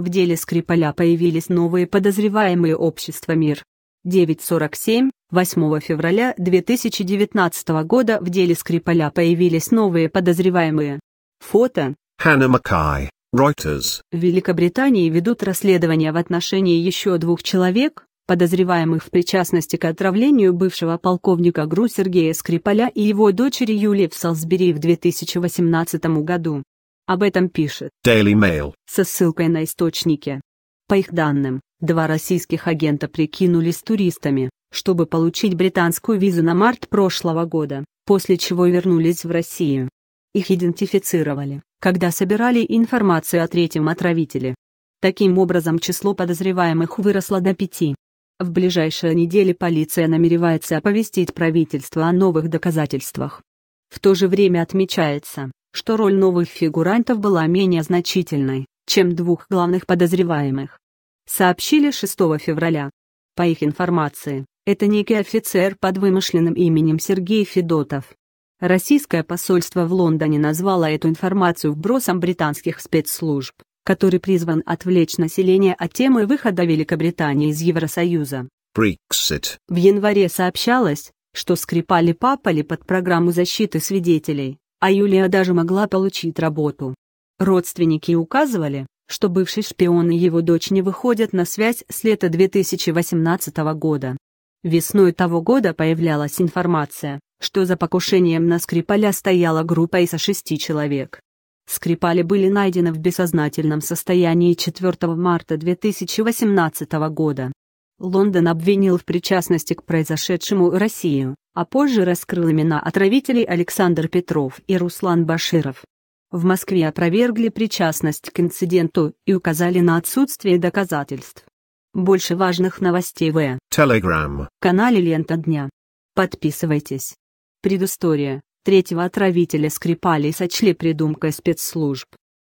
В деле Скрипаля появились новые подозреваемые общества МИР. 947, 8 февраля 2019 года в деле Скрипаля появились новые подозреваемые. Фото. Ханна Макай, Reuters. В Великобритании ведут расследование в отношении еще двух человек, подозреваемых в причастности к отравлению бывшего полковника ГРУ Сергея Скрипаля и его дочери Юлии в Салсбери в 2018 году. Об этом пишет Daily Mail со ссылкой на источники. По их данным, два российских агента прикинулись туристами, чтобы получить британскую визу на март прошлого года, после чего вернулись в Россию. Их идентифицировали, когда собирали информацию о третьем отравителе. Таким образом число подозреваемых выросло до пяти. В ближайшие недели полиция намеревается оповестить правительство о новых доказательствах. В то же время отмечается, что роль новых фигурантов была менее значительной, чем двух главных подозреваемых. Сообщили 6 февраля. По их информации, это некий офицер под вымышленным именем Сергей Федотов. Российское посольство в Лондоне назвало эту информацию вбросом британских спецслужб, который призван отвлечь население от темы выхода Великобритании из Евросоюза. Brexit. В январе сообщалось, что Скрипали папали под программу защиты свидетелей, а Юлия даже могла получить работу. Родственники указывали, что бывший шпион и его дочь не выходят на связь с лета 2018 года. Весной того года появлялась информация, что за покушением на Скрипаля стояла группа из шести человек. Скрипали были найдены в бессознательном состоянии 4 марта 2018 года. Лондон обвинил в причастности к произошедшему Россию, а позже раскрыл имена отравителей Александр Петров и Руслан Баширов. В Москве опровергли причастность к инциденту и указали на отсутствие доказательств. Больше важных новостей в Telegram. канале «Лента дня». Подписывайтесь. Предыстория. Третьего отравителя Скрипалей сочли придумкой спецслужб.